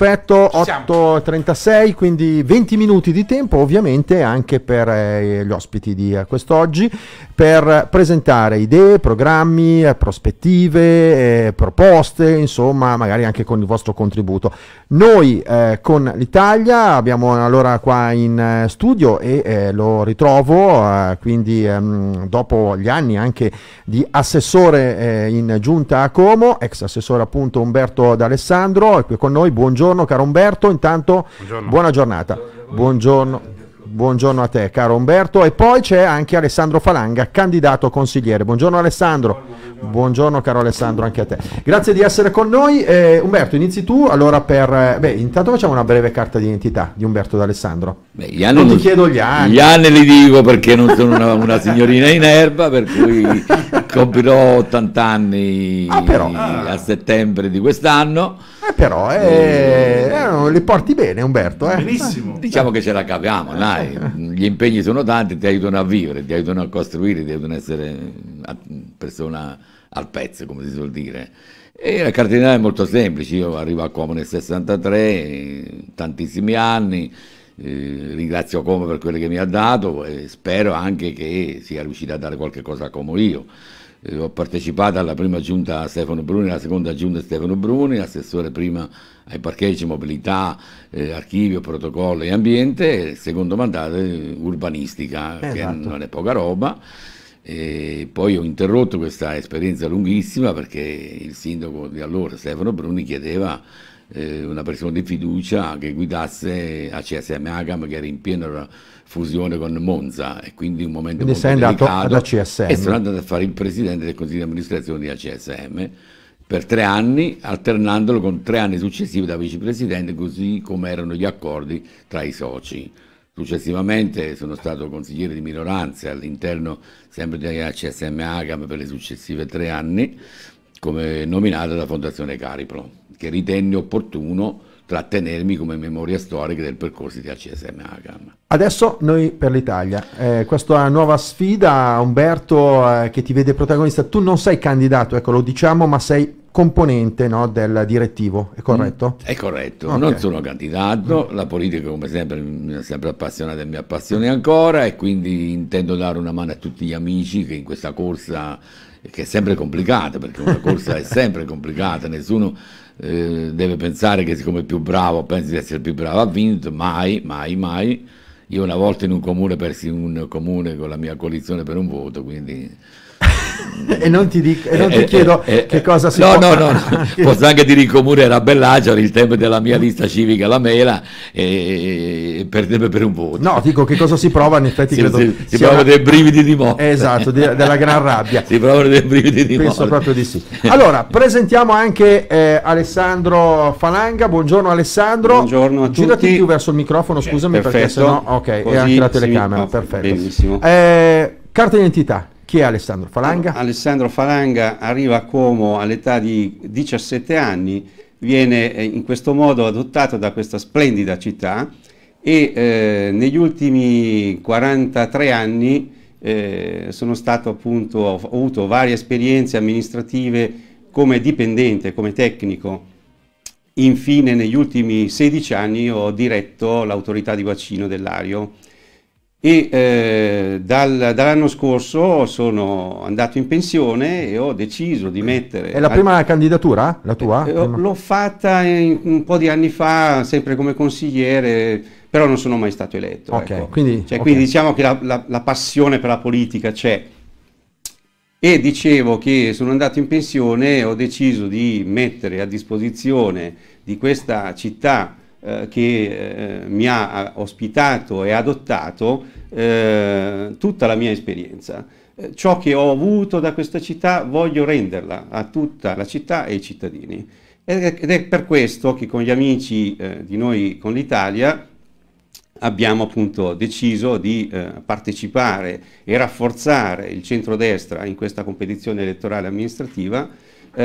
Perfetto, 8.36, quindi 20 minuti di tempo ovviamente anche per eh, gli ospiti di eh, quest'oggi per presentare idee, programmi, eh, prospettive, proposte, insomma magari anche con il vostro contributo. Noi con l'Italia abbiamo allora qua in studio e lo ritrovo quindi ehm, dopo gli anni anche di assessore in giunta a Como, ex assessore appunto Umberto D'Alessandro, è qui con noi, buongiorno buongiorno caro Umberto, intanto buongiorno. buona giornata. Buongiorno. buongiorno. a te caro Umberto e poi c'è anche Alessandro Falanga, candidato consigliere. Buongiorno Alessandro, buongiorno caro Alessandro anche a te. Grazie di essere con noi. Eh, Umberto, inizi tu. Allora per... Eh, beh, intanto facciamo una breve carta d'identità di Umberto d'Alessandro. Beh, non ti non... chiedo gli anni. Gli anni li dico perché non sono una, una signorina in erba, per cui compirò 80 anni ah, a settembre di quest'anno però eh, mm. eh, li porti bene Umberto. Eh. Benissimo. Diciamo che ce la capiamo dai. gli impegni sono tanti, ti aiutano a vivere, ti aiutano a costruire, ti aiutano a essere persona al pezzo, come si suol dire. E la cardinale è molto semplice, io arrivo a Como nel 63, tantissimi anni, eh, ringrazio Como per quello che mi ha dato e spero anche che sia riuscito a dare qualche cosa a Como io. Eh, ho partecipato alla prima giunta a Stefano Bruni, alla seconda giunta a Stefano Bruni, assessore prima ai parcheggi, mobilità, eh, archivio, protocollo e ambiente, secondo mandato eh, urbanistica, eh, che esatto. non è poca roba. E poi ho interrotto questa esperienza lunghissima perché il sindaco di allora, Stefano Bruni, chiedeva eh, una persona di fiducia che guidasse a CSM Agam, che era in pieno fusione con Monza e quindi un momento quindi molto sei andato alla CSM. E sono andato a fare il presidente del consiglio di amministrazione di ACSM per tre anni, alternandolo con tre anni successivi da vicepresidente, così come erano gli accordi tra i soci. Successivamente sono stato consigliere di minoranza all'interno sempre della CSM Agam per le successive tre anni, come nominato da Fondazione Caripro che ritenne opportuno trattenermi come memoria storica del percorso di ACSM Agam. Adesso noi per l'Italia, eh, questa nuova sfida, Umberto, eh, che ti vede protagonista, tu non sei candidato, ecco, lo diciamo, ma sei componente no, del direttivo, è corretto? Mm, è corretto, okay. non sono candidato, mm. la politica come sempre mi ha sempre appassionato e mi appassiona ancora e quindi intendo dare una mano a tutti gli amici che in questa corsa, che è sempre complicata, perché una corsa è sempre complicata, nessuno eh, deve pensare che siccome è più bravo pensi di essere più bravo ha vinto, mai, mai, mai. Io una volta in un comune persi un comune con la mia coalizione per un voto, quindi e non ti, dico, e non ti eh, eh, chiedo eh, che cosa si no, può No, no, no, posso anche dire in comune era Bellagio, il tema della mia lista civica, la mela, e perderebbe per un voto. No, dico che cosa si prova in effetti sì, credo. Si, si provano dei brividi di morte. Esatto, di, della gran rabbia. si provano dei brividi di Penso morte. Penso proprio di sì. Allora, presentiamo anche eh, Alessandro Falanga. Buongiorno Alessandro. Buongiorno a tutti. Girati più verso il microfono, scusami, eh, perché sennò... Ok, Così, e anche la telecamera, perfetto. Benissimo. Eh, carta d'identità. Chi è Alessandro Falanga? Alessandro Falanga arriva a Como all'età di 17 anni, viene eh, in questo modo adottato da questa splendida città e eh, negli ultimi 43 anni eh, sono stato appunto, ho avuto varie esperienze amministrative come dipendente, come tecnico. Infine negli ultimi 16 anni ho diretto l'autorità di vaccino dell'Ario e eh, dal, dall'anno scorso sono andato in pensione e ho deciso di mettere... È la prima al... candidatura, la tua? Eh, l'ho fatta in, un po' di anni fa, sempre come consigliere, però non sono mai stato eletto. Okay, ecco. quindi, cioè, okay. quindi, diciamo che la, la, la, passione per la politica c'è. E dicevo che sono andato in pensione e ho deciso di mettere a disposizione di questa città eh, che eh, mi ha ospitato e adottato eh, tutta la mia esperienza. Eh, ciò che ho avuto da questa città voglio renderla a tutta la città e ai cittadini. Ed è per questo che con gli amici eh, di noi con l'Italia abbiamo appunto deciso di eh, partecipare e rafforzare il centrodestra in questa competizione elettorale amministrativa, eh,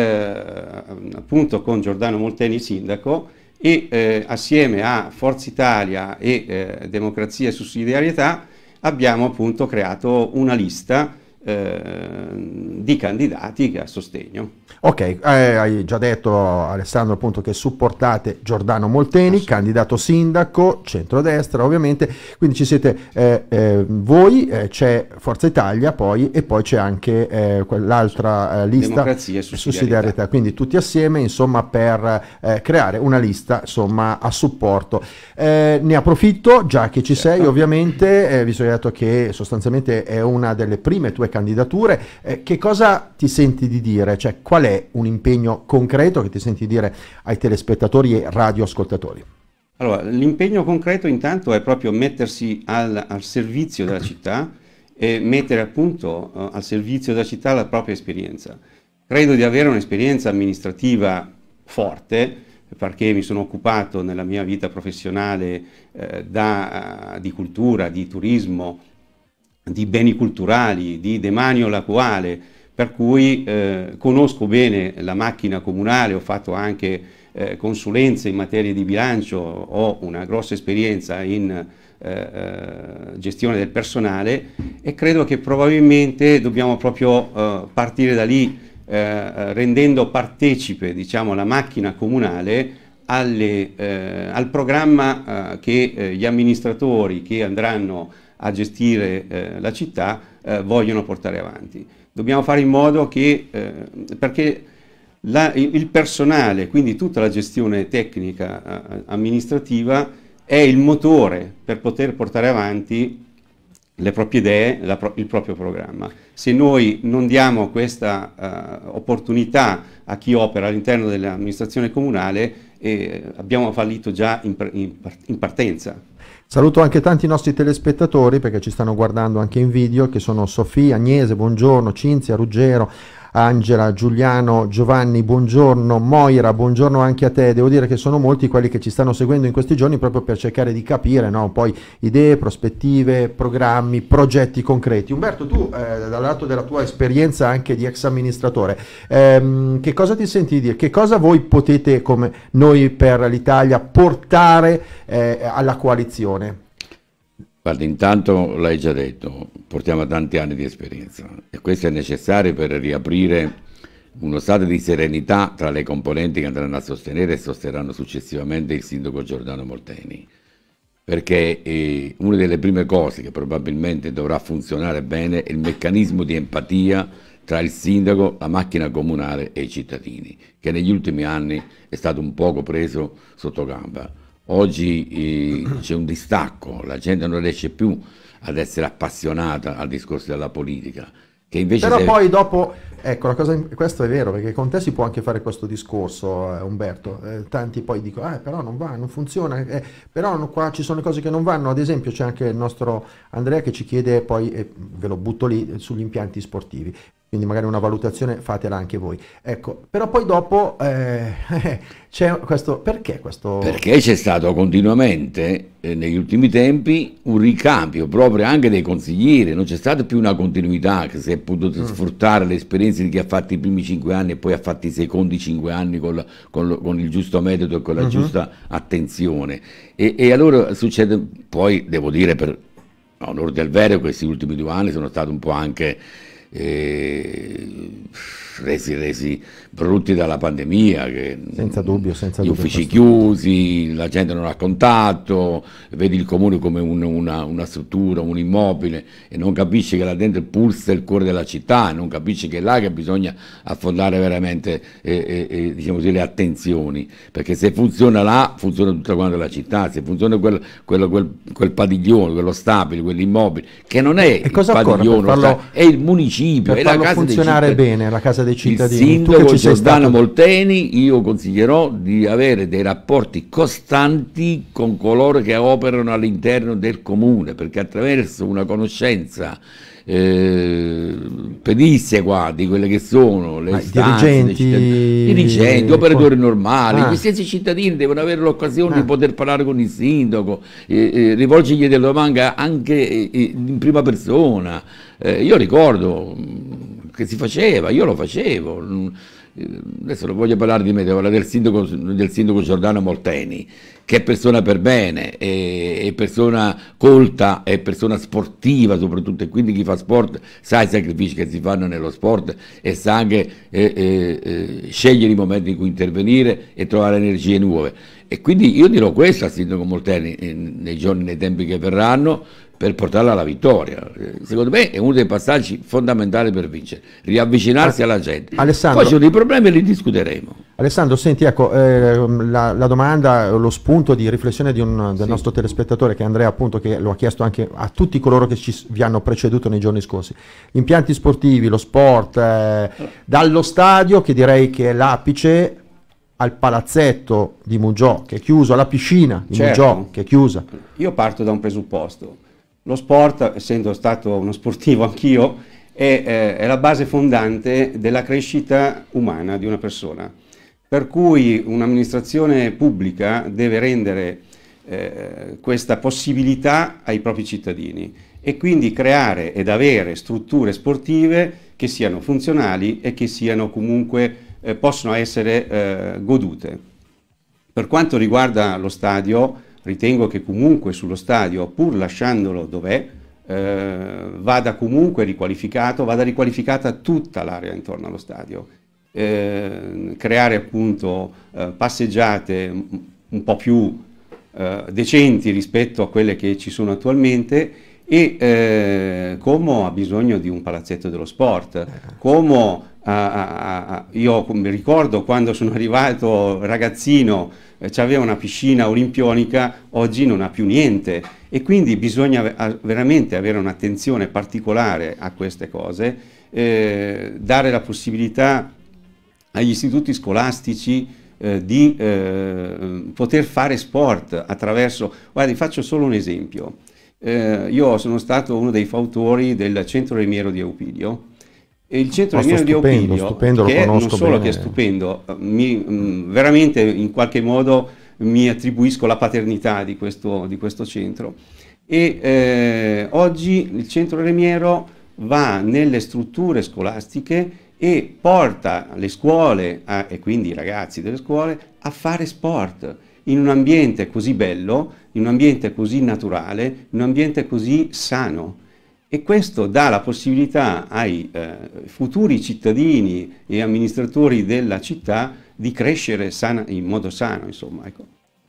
appunto con Giordano Molteni sindaco e eh, assieme a Forza Italia e eh, Democrazia e Sussidiarietà abbiamo appunto creato una lista Ehm, di candidati a sostegno. Ok, eh, hai già detto Alessandro appunto che supportate Giordano Molteni, candidato sindaco, centrodestra ovviamente, quindi ci siete eh, eh, voi, eh, c'è Forza Italia poi e poi c'è anche eh, quell'altra eh, lista Democrazia e sussidiarietà. sussidiarietà. quindi tutti assieme insomma per creare una lista insomma a supporto. ne approfitto già che ci certo. sei ovviamente, vi ho detto che sostanzialmente è una delle prime tue candidature. Eh, che cosa ti senti di dire? Cioè, qual è un impegno concreto che ti senti dire ai telespettatori e radioascoltatori? Allora, l'impegno concreto intanto è proprio mettersi al, al servizio della città e mettere appunto uh, al servizio della città la propria esperienza. Credo di avere un'esperienza amministrativa forte, perché mi sono occupato nella mia vita professionale eh, da, eh, di cultura, di turismo, di beni culturali, di demanio lacuale, per cui eh, conosco bene la macchina comunale, ho fatto anche eh, consulenze in materia di bilancio, ho una grossa esperienza in eh, eh gestione del personale e credo che probabilmente dobbiamo proprio eh, partire da lì, eh, rendendo partecipe diciamo, la macchina comunale alle, al programma che gli amministratori che andranno a a gestire eh, la città eh, vogliono portare avanti. Dobbiamo fare in modo che, eh, perché la, il personale, quindi tutta la gestione tecnica eh, amministrativa, è il motore per poter portare avanti le proprie idee, pro il proprio programma. Se noi non diamo questa uh, opportunità a chi opera all'interno dell'amministrazione comunale, e abbiamo fallito già in, in partenza. Saluto anche tanti nostri telespettatori perché ci stanno guardando anche in video, che sono Sofia, Agnese, buongiorno, Cinzia, Ruggero, Angela, Giuliano, Giovanni, buongiorno, Moira, buongiorno anche a te, devo dire che sono molti quelli che ci stanno seguendo in questi giorni proprio per cercare di capire no? poi idee, prospettive, programmi, progetti concreti. Umberto, tu eh, dal lato della tua esperienza anche di ex amministratore, ehm, che cosa ti senti dire? Che cosa voi potete come noi per l'Italia portare eh, alla coalizione? Guarda, intanto l'hai già detto, portiamo tanti anni di esperienza e questo è necessario per riaprire uno stato di serenità tra le componenti che andranno a sostenere e sosterranno successivamente il sindaco Giordano Molteni. Perché eh, una delle prime cose che probabilmente dovrà funzionare bene è il meccanismo di empatia tra il sindaco, la macchina comunale e i cittadini, che negli ultimi anni è stato un poco preso sotto gamba. Oggi eh, c'è un distacco, la gente non riesce più ad essere appassionata al discorso della politica. Che invece Però se... poi dopo, ecco, la cosa, questo è vero, perché con te si può anche fare questo discorso, eh, Umberto. Eh, tanti poi dicono, ah, però non va, non funziona, eh, però no, qua ci sono cose che non vanno. Ad esempio c'è anche il nostro Andrea che ci chiede poi, ve lo butto lì, eh, sugli impianti sportivi quindi magari una valutazione fatela anche voi. Ecco, però poi dopo eh, c'è questo, perché questo... Perché c'è stato continuamente eh, negli ultimi tempi un ricambio proprio anche dei consiglieri, non c'è stata più una continuità che si è potuto mm. sfruttare le esperienze di chi ha fatto i primi cinque anni e poi ha fatto i secondi cinque anni con, con, con il giusto metodo e con la mm -hmm. giusta attenzione. E, e allora succede, poi devo dire per onore del vero, questi ultimi due anni sono stato un po' anche eh, resi, resi, brutti dalla pandemia, senza dubbio, senza gli dubbio uffici chiusi, la gente non ha contatto, vedi il comune come un, una, una, struttura, un immobile e non capisci che là dentro pulsa il cuore della città, non capisci che è là che bisogna affondare veramente eh, eh, eh, diciamo così, le attenzioni, perché se funziona là funziona tutta quanta la città, se funziona quel, quello, quel, quel padiglione, quello stabile, quell'immobile, che non è e il padiglione, farlo... è il municipio municipio. Per farlo funzionare cittadini. bene la casa dei cittadini. Il sindaco tu Giordano Molteni io consiglierò di avere dei rapporti costanti con coloro che operano all'interno del comune perché attraverso una conoscenza eh, perizie qua di quelle che sono le istanze, dirigenti, cittadini, dirigenti operatori normali, ah. qualsiasi cittadino devono avere l'occasione ah. di poter parlare con il sindaco, eh, eh, rivolgergli delle domande anche eh, eh, in prima persona. Eh, io ricordo mm, che si faceva, io lo facevo mm, eh, adesso non voglio parlare di me, devo parlare del sindaco, del sindaco Giordano Molteni, che è persona per bene, è, è, persona colta, è persona sportiva soprattutto e quindi chi fa sport sa i sacrifici che si fanno nello sport e sa anche eh, eh, eh scegliere i momenti in cui intervenire e trovare energie nuove. E quindi io dirò questo al sindaco Molteni eh, nei giorni, nei tempi che verranno, per portarla alla vittoria. Secondo me è uno dei passaggi fondamentali per vincere, riavvicinarsi alla gente. Alessandro, Poi ci sono dei problemi e li discuteremo. Alessandro, senti, ecco, eh, la, la, domanda, lo spunto di riflessione di un, del sì. nostro telespettatore che è Andrea appunto, che lo ha chiesto anche a tutti coloro che ci, vi hanno preceduto nei giorni scorsi. Gli impianti sportivi, lo sport, eh, dallo stadio che direi che è l'apice al palazzetto di Mugiò che è chiuso, alla piscina di certo. Mugiò che è chiusa. Io parto da un presupposto lo sport, essendo stato uno sportivo anch'io, è, eh, è la base fondante della crescita umana di una persona. Per cui un'amministrazione pubblica deve rendere eh, questa possibilità ai propri cittadini e quindi creare ed avere strutture sportive che siano funzionali e che siano comunque, eh, possono essere eh, godute. Per quanto riguarda lo stadio, ritengo che comunque sullo stadio, pur lasciandolo dov'è, eh, vada comunque riqualificato, vada riqualificata tutta l'area intorno allo stadio. Eh, creare appunto eh, passeggiate un po' più eh, decenti rispetto a quelle che ci sono attualmente e eh, Como ha bisogno di un palazzetto dello sport, eh. Como ah, ah, io mi ricordo quando sono arrivato ragazzino eh, c'aveva una piscina olimpionica, oggi non ha più niente e quindi bisogna veramente avere un'attenzione particolare a queste cose, eh, dare la possibilità agli istituti scolastici eh, di eh, poter fare sport attraverso... Guardi, faccio solo un esempio eh, io sono stato uno dei fautori del Centro Remiero di Eupidio. E il Centro Remiero di Eupidio, stupendo, che è, non solo bene. che è stupendo, eh, mi, mh, mm, veramente in qualche modo mi attribuisco la paternità di questo, di questo centro. E eh, oggi il Centro Remiero va nelle strutture scolastiche e porta le scuole a, e quindi i ragazzi delle scuole a fare sport in un ambiente così bello, in un ambiente così naturale, in un ambiente così sano. E questo dà la possibilità ai eh, futuri cittadini e amministratori della città di crescere sana, in modo sano, insomma. Ecco.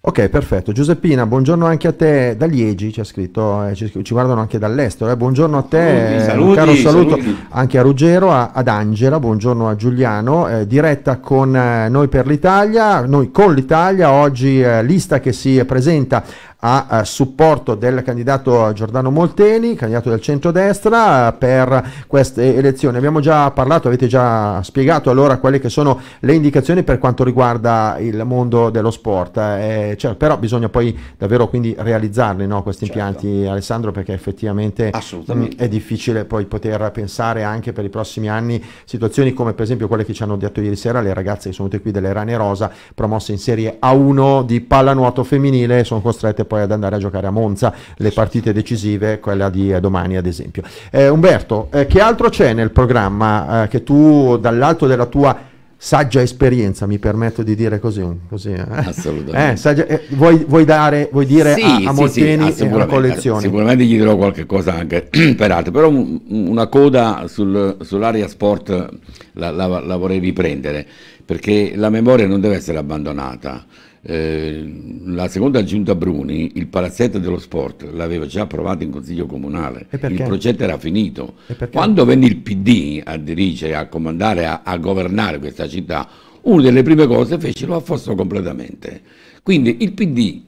Ok, perfetto. Giuseppina, buongiorno anche a te da Liegi, ci ha scritto, eh, ci, ci, guardano anche dall'estero. Eh. Buongiorno a te, saluti, eh, saluti, saluto saluti. anche a Ruggero, a, ad Angela, buongiorno a Giuliano. Eh, diretta con eh, noi per l'Italia, noi con l'Italia, oggi eh, lista che si presenta a, eh, supporto del candidato Giordano Molteni, candidato del centrodestra, eh, per queste elezioni. Abbiamo già parlato, avete già spiegato allora quelle che sono le indicazioni per quanto riguarda il mondo dello sport, eh, cioè, però bisogna poi davvero quindi realizzarli no, questi certo. impianti Alessandro perché effettivamente mh, mm, è difficile poi poter pensare anche per i prossimi anni situazioni come per esempio quelle che ci hanno detto ieri sera le ragazze che sono venute qui delle Rane Rosa promosse in Serie A1 di pallanuoto femminile sono costrette poi poi ad andare a giocare a Monza le partite decisive, quella di eh, domani ad esempio. Eh, Umberto, eh, che altro c'è nel programma eh, che tu dall'alto della tua saggia esperienza, mi permetto di dire così. così eh. Assolutamente. Eh, saggia, eh, vuoi, vuoi, dare, vuoi dire sì, a, a Molteni sì, sì, una collezione? Sicuramente gli dirò qualche cosa anche per altri, però un, una coda sul, sull'area sport la, la, la vorrei riprendere, perché la memoria non deve essere abbandonata. Eh, la seconda giunta Bruni il palazzetto dello sport l'aveva già approvato in consiglio comunale, il progetto era finito. Quando venne il PD a dirigere, a comandare, a, a governare questa città, una delle prime cose fece lo affossò completamente. Quindi il PD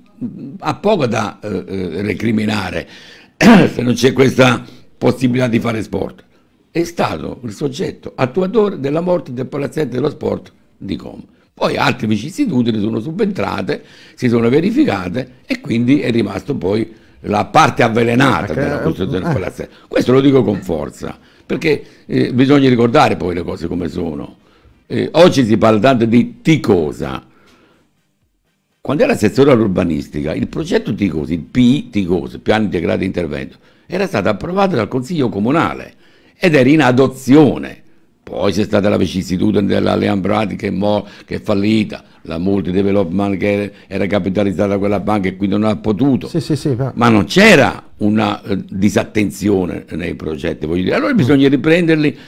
ha poco da eh, eh recriminare se non c'è questa possibilità di fare sport. È stato il soggetto attuatore della morte del palazzetto dello sport di Como. Poi altre vicissitudini sono subentrate, si sono verificate e quindi è rimasto poi la parte avvelenata della costruzione di quella palazzetto. Eh. Questo lo dico con forza, perché eh, bisogna ricordare poi le cose come sono. Eh, oggi si parla tanto di Ticosa. Quando era assessore all'urbanistica, il progetto Ticosa, il PI Ticosi, piano integrato di intervento, era stato approvato dal Consiglio Comunale ed era in adozione poi c'è stata la vicissitudine della Leon Brady che, che, è fallita, la Multi Development che era capitalizzata da quella banca e quindi non ha potuto. Sì, sì, sì, ma... ma... non c'era una eh, disattenzione nei progetti, Allora bisogna mm. riprenderli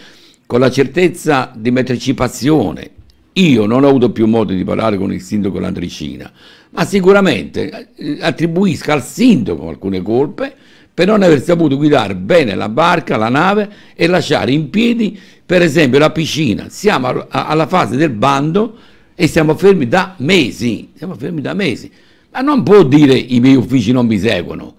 con la certezza di partecipazione. Io non ho avuto più modo di parlare con il sindaco Landricina, ma sicuramente eh, attribuisca al sindaco alcune colpe per non aver saputo guidare bene la barca, la nave e lasciare in piedi per esempio la piscina, siamo alla fase del bando e siamo fermi da mesi, siamo fermi da mesi. Ma non può dire i miei uffici non mi seguono.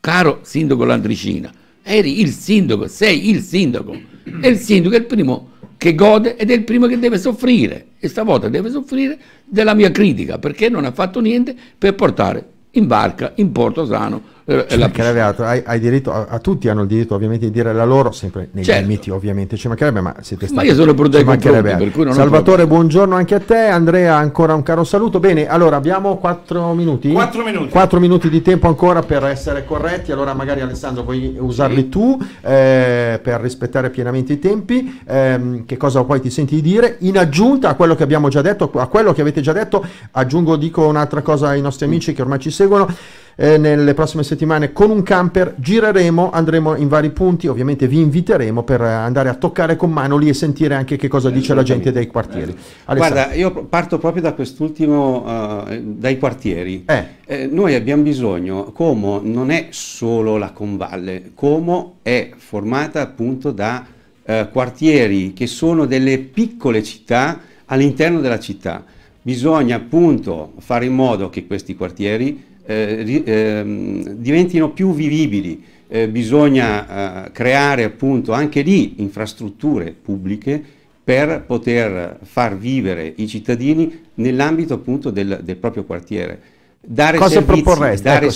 Caro sindaco Landricina, eri il sindaco, sei il sindaco. E il sindaco è il primo che gode ed è il primo che deve soffrire. E stavolta deve soffrire della mia critica perché non ha fatto niente per portare in barca, in Porto Sano, eh, cioè, la... hai, hai, diritto a, a, tutti hanno il diritto ovviamente di dire la loro sempre nei certo. limiti ovviamente ci mancherebbe ma siete stati ma io sono pronto ai confronti Salvatore buongiorno anche a te Andrea ancora un caro saluto bene allora abbiamo 4 minuti 4 minuti 4 minuti di tempo ancora per essere corretti allora magari Alessandro vuoi usarli sì. tu eh, per rispettare pienamente i tempi eh, che cosa poi ti senti di dire in aggiunta a quello che abbiamo già detto a quello che avete già detto aggiungo dico un'altra cosa ai nostri mm. amici che ormai ci seguono eh, nelle prossime settimane con un camper, gireremo, andremo in vari punti, ovviamente vi inviteremo per andare a toccare con mano lì e sentire anche che cosa dice la gente dei quartieri. Eh, guarda, io parto proprio da quest'ultimo, uh, dai quartieri. Eh. Eh, noi abbiamo bisogno, Como non è solo la Convalle, Como è formata appunto da eh, quartieri che sono delle piccole città all'interno della città. Bisogna appunto fare in modo che questi quartieri eh, ehm, diventino più vivibili. Eh, bisogna eh, creare appunto anche lì infrastrutture pubbliche per poter far vivere i cittadini nell'ambito appunto del, del proprio quartiere. Dare Cosa servizi, dare ecco, servizi,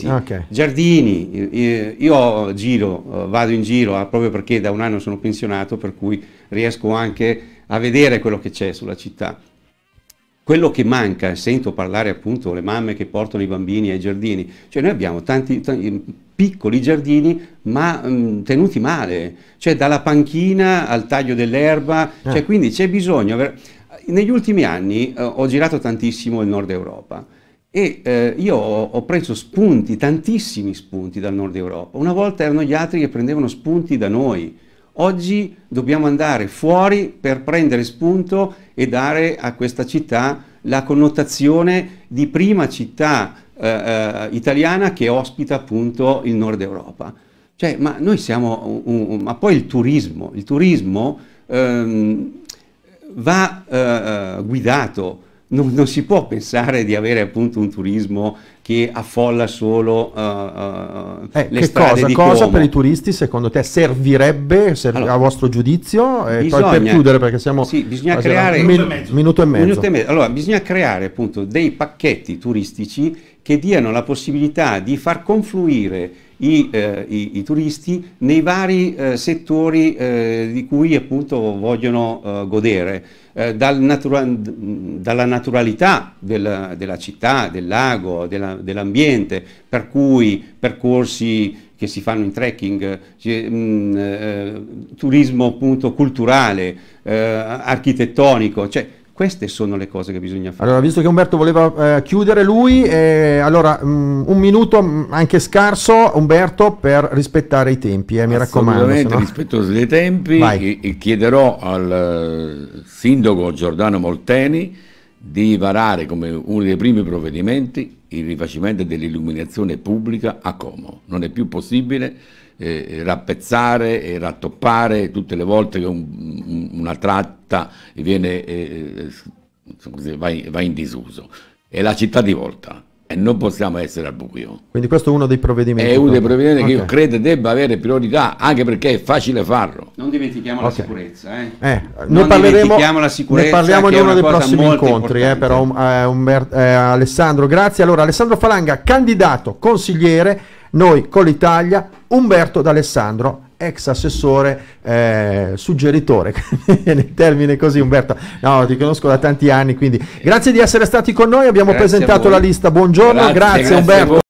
servizi. Okay. giardini, io giro, eh, vado in giro ah, proprio perché da un anno sono pensionato per cui riesco anche a vedere quello che c'è sulla città quello che manca, sento parlare appunto le mamme che portano i bambini ai giardini, cioè noi abbiamo tanti, tanti piccoli giardini ma mh, tenuti male, cioè dalla panchina al taglio dell'erba, ah. cioè, quindi c'è bisogno. Aver... Negli ultimi anni eh, ho girato tantissimo il nord Europa e eh, io ho, ho, preso spunti, tantissimi spunti dal nord Europa. Una volta erano gli altri che prendevano spunti da noi, Oggi dobbiamo andare fuori per prendere spunto e dare a questa città la connotazione di prima città eh, eh italiana che ospita appunto il nord Europa. Cioè, ma noi siamo... Un, un, ma poi il turismo, il turismo ehm, va eh, eh guidato non, non, si può pensare di avere appunto un turismo che affolla solo uh, uh, eh, le strade cosa, di Como. Cosa per i turisti secondo te servirebbe ser- allora, a vostro giudizio? E eh, bisogna, poi per chiudere perché siamo sì, bisogna creare, un minuto, e mezzo. minuto e mezzo. Allora bisogna creare appunto dei pacchetti turistici che diano la possibilità di far confluire i, eh, i, i turisti nei vari eh, settori eh, di cui appunto vogliono eh, godere, eh, dal natura dalla naturalità del, della città, del lago, dell'ambiente, dell per cui percorsi che si fanno in trekking, cioè, mh, mm, eh, turismo appunto culturale, architettonico, cioè queste sono le cose che bisogna fare. Allora, visto che Umberto voleva eh, chiudere lui, eh, allora mh, mm, un minuto mh, mm, anche scarso, Umberto, per rispettare i tempi, eh, mi raccomando. Assolutamente no... rispettoso dei tempi, e, chiederò al eh, sindaco Giordano Molteni di varare come uno dei primi provvedimenti il rifacimento dell'illuminazione pubblica a Como. Non è più possibile eh, rappezzare e rattoppare tutte le volte che un, una tratta viene, eh, va, in, va in disuso. È la città di volta e non possiamo essere al buio. Quindi questo è uno dei provvedimenti. È uno dei provvedimenti okay. che io credo debba avere priorità, anche perché è facile farlo. Non dimentichiamo okay. la sicurezza. Eh. Eh, non dimentichiamo la sicurezza. Ne parliamo in uno dei prossimi incontri, eh, però, eh, Alessandro, grazie. Allora, Alessandro Falanga, candidato, consigliere noi con l'Italia, Umberto D'Alessandro, ex assessore eh, suggeritore, nel termine così Umberto, no, ti conosco da tanti anni, quindi grazie di essere stati con noi, abbiamo grazie presentato la lista, buongiorno, grazie, grazie, grazie Umberto.